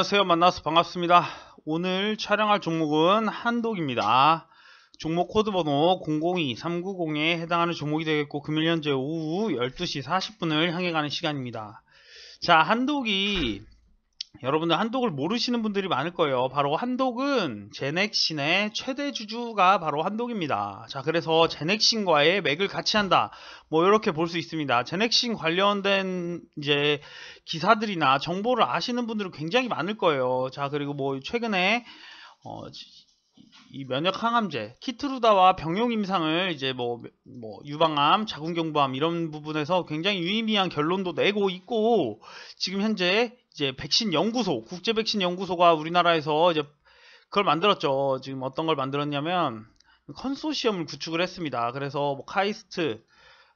안녕하세요 만나서 반갑습니다 오늘 촬영할 종목은 한독입니다 종목 코드 번호 002390에 해당하는 종목이 되겠고 금일 현재 오후 12시 40분을 향해 가는 시간입니다 자 한독이 여러분들 한독을 모르시는 분들이 많을 거예요. 바로 한독은 제넥신의 최대 주주가 바로 한독입니다. 자, 그래서 제넥신과의 맥을 같이 한다. 뭐 이렇게 볼 수 있습니다. 제넥신 관련된 이제 기사들이나 정보를 아시는 분들은 굉장히 많을 거예요. 자, 그리고 뭐 최근에 어, 이 면역 항암제 키트루다와 병용 임상을 이제 뭐, 뭐 유방암, 자궁경부암 이런 부분에서 굉장히 유의미한 결론도 내고 있고 지금 현재 이제 백신 연구소, 국제 백신 연구소가 우리나라에서 이제 그걸 만들었죠. 지금 어떤 걸 만들었냐면 컨소시엄을 구축을 했습니다. 그래서 뭐 카이스트,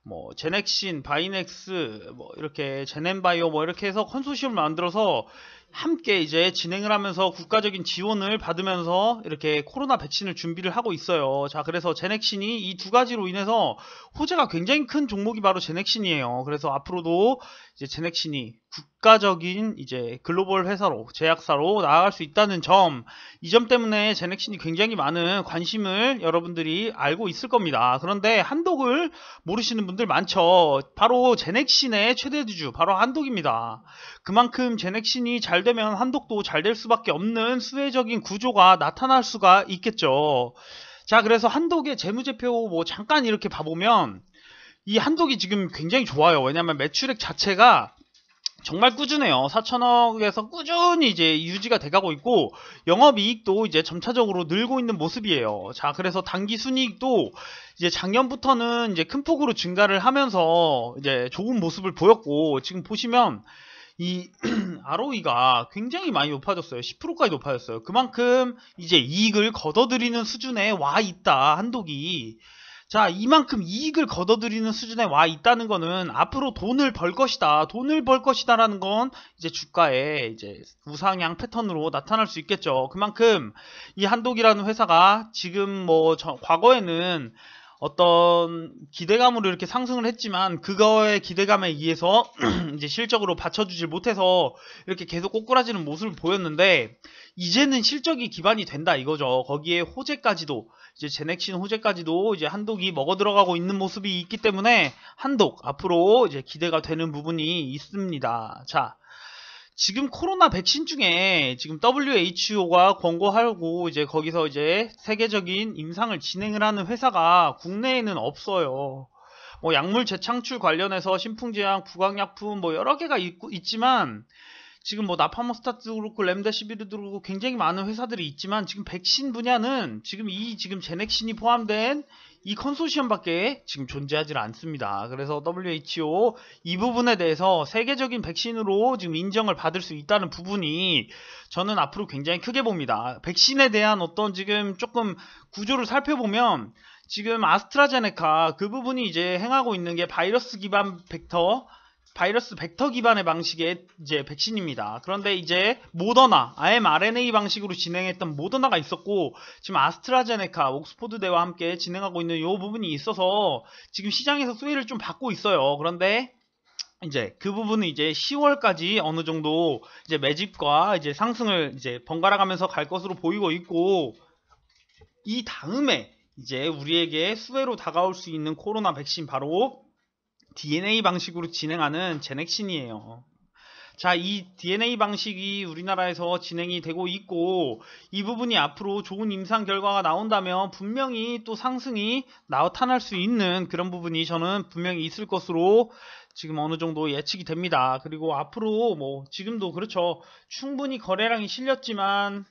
뭐 제넥신, 바이넥스, 뭐 이렇게 제넨바이오 뭐 이렇게 해서 컨소시엄을 만들어서 함께 이제 진행을 하면서 국가적인 지원을 받으면서 이렇게 코로나 백신을 준비를 하고 있어요. 자, 그래서 제넥신이 이 두 가지로 인해서 호재가 굉장히 큰 종목이 바로 제넥신이에요. 그래서 앞으로도 이제 제넥신이 국가적인 이제 글로벌 회사로 제약사로 나아갈 수 있다는 점 이 점 때문에 제넥신이 굉장히 많은 관심을 여러분들이 알고 있을 겁니다. 그런데 한독을 모르시는 분들 많죠. 바로 제넥신의 최대 주주 바로 한독입니다. 그만큼 제넥신이 잘 되면 한독도 잘 될 수밖에 없는 수혜적인 구조가 나타날 수가 있겠죠. 자 그래서 한독의 재무제표 뭐 잠깐 이렇게 봐보면 이 한독이 지금 굉장히 좋아요. 왜냐하면 매출액 자체가 정말 꾸준해요. 4천억에서 꾸준히 이제 유지가 돼가고 있고 영업이익도 이제 점차적으로 늘고 있는 모습이에요. 자, 그래서 단기 순이익도 이제 작년부터는 이제 큰 폭으로 증가를 하면서 이제 좋은 모습을 보였고 지금 보시면 이 ROE가 굉장히 많이 높아졌어요. 10%까지 높아졌어요. 그만큼 이제 이익을 거둬들이는 수준에 와 있다 한독이. 자 이만큼 이익을 거둬들이는 수준에 와 있다는 거는 앞으로 돈을 벌 것이다 돈을 벌 것이다 라는 건 이제 주가에 이제 우상향 패턴으로 나타날 수 있겠죠 그만큼 이 한독이라는 회사가 지금 뭐 과거에는 어떤 기대감으로 이렇게 상승을 했지만 그거의 기대감에 의해서 이제 실적으로 받쳐주질 못해서 이렇게 계속 꼬꾸라지는 모습을 보였는데 이제는 실적이 기반이 된다 이거죠. 거기에 호재까지도 이제 제넥신 호재까지도 이제 한독이 먹어 들어가고 있는 모습이 있기 때문에 한독 앞으로 이제 기대가 되는 부분이 있습니다. 자, 지금 코로나 백신 중에 지금 WHO가 권고하고 이제 거기서 이제 세계적인 임상을 진행을 하는 회사가 국내에는 없어요. 뭐 약물 재창출 관련해서 신풍제약, 부강약품 뭐 여러 개가 있고 있지만 지금 뭐 나파머스타트도 그렇고 램데시비르도 그렇고 굉장히 많은 회사들이 있지만 지금 백신 분야는 지금 이 지금 제넥신이 포함된 이 컨소시엄밖에 지금 존재하지 않습니다. 그래서 WHO 이 부분에 대해서 세계적인 백신으로 지금 인정을 받을 수 있다는 부분이 저는 앞으로 굉장히 크게 봅니다. 백신에 대한 어떤 지금 조금 구조를 살펴보면 지금 아스트라제네카 그 부분이 이제 행하고 있는 게 바이러스 기반 벡터 바이러스 벡터 기반의 방식의 이제 백신입니다. 그런데 이제 모더나, mRNA 방식으로 진행했던 모더나가 있었고 지금 아스트라제네카, 옥스포드 대와 함께 진행하고 있는 이 부분이 있어서 지금 시장에서 수혜를 좀 받고 있어요. 그런데 이제 그 부분은 이제 10월까지 어느 정도 이제 매집과 이제 상승을 이제 번갈아 가면서 갈 것으로 보이고 있고 이 다음에 이제 우리에게 수혜로 다가올 수 있는 코로나 백신 바로 DNA 방식으로 진행하는 제넥신이에요. 자, 이 DNA 방식이 우리나라에서 진행이 되고 있고 이 부분이 앞으로 좋은 임상 결과가 나온다면 분명히 또 상승이 나타날 수 있는 그런 부분이 저는 분명히 있을 것으로 지금 어느 정도 예측이 됩니다. 그리고 앞으로 뭐 지금도 그렇죠. 충분히 거래량이 실렸지만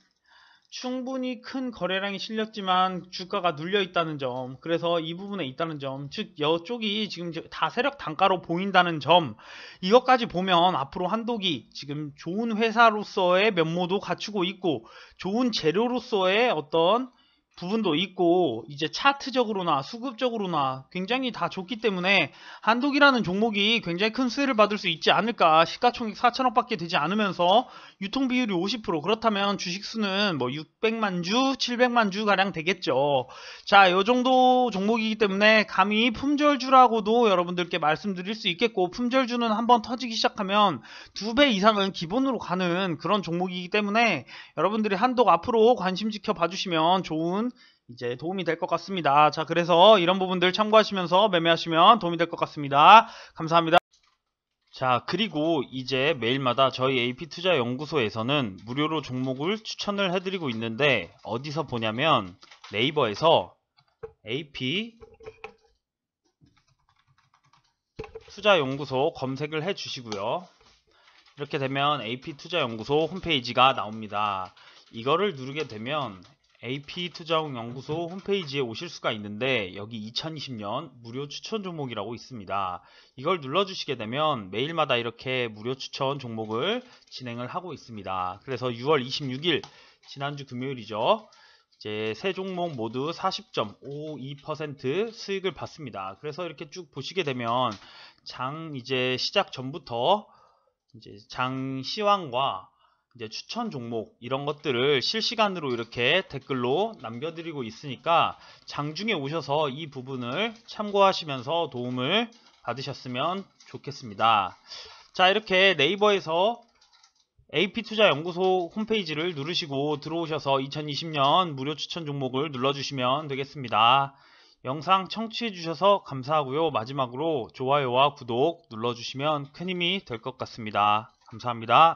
충분히 큰 거래량이 실렸지만 주가가 눌려 있다는 점 그래서 이 부분에 있다는 점즉 여쪽이 지금 다 세력 단가로 보인다는 점 이것까지 보면 앞으로 한독이 지금 좋은 회사로서의 면모도 갖추고 있고 좋은 재료로서의 어떤 부분도 있고 이제 차트적으로나 수급적으로나 굉장히 다 좋기 때문에 한독이라는 종목이 굉장히 큰 수혜를 받을 수 있지 않을까 시가총액 4천억밖에 되지 않으면서 유통 비율이 50% 그렇다면 주식 수는 뭐 600만 주, 700만 주 가량 되겠죠. 자, 요 정도 종목이기 때문에 감히 품절주라고도 여러분들께 말씀드릴 수 있겠고 품절주는 한번 터지기 시작하면 두 배 이상은 기본으로 가는 그런 종목이기 때문에 여러분들이 한독 앞으로 관심 지켜 봐주시면 좋은 부분 이제 도움이 될 것 같습니다. 자, 그래서 이런 부분들 참고하시면서 매매하시면 도움이 될 것 같습니다. 감사합니다. 자, 그리고 이제 매일마다 저희 AP투자연구소에서는 무료로 종목을 추천을 해드리고 있는데 어디서 보냐면 네이버에서 AP 투자연구소 검색을 해주시고요. 이렇게 되면 AP투자연구소 홈페이지가 나옵니다. 이거를 누르게 되면 a p 투자운연구소 홈페이지에 오실 수가 있는데 여기 2020년 무료 추천 종목이라고 있습니다. 이걸 눌러주시게 되면 매일마다 이렇게 무료 추천 종목을 진행을 하고 있습니다. 그래서 6월 26일 지난주 금요일이죠. 이제 세 종목 모두 40.52% 수익을 받습니다 그래서 이렇게 쭉 보시게 되면 장 이제 시작 전부터 이제 장 시황과 이제 추천 종목 이런 것들을 실시간으로 이렇게 댓글로 남겨드리고 있으니까 장중에 오셔서 이 부분을 참고하시면서 도움을 받으셨으면 좋겠습니다. 자 이렇게 네이버에서 AP투자연구소 홈페이지를 누르시고 들어오셔서 2020년 무료 추천 종목을 눌러주시면 되겠습니다. 영상 청취해주셔서 감사하고요. 마지막으로 좋아요와 구독 눌러주시면 큰 힘이 될 것 같습니다. 감사합니다.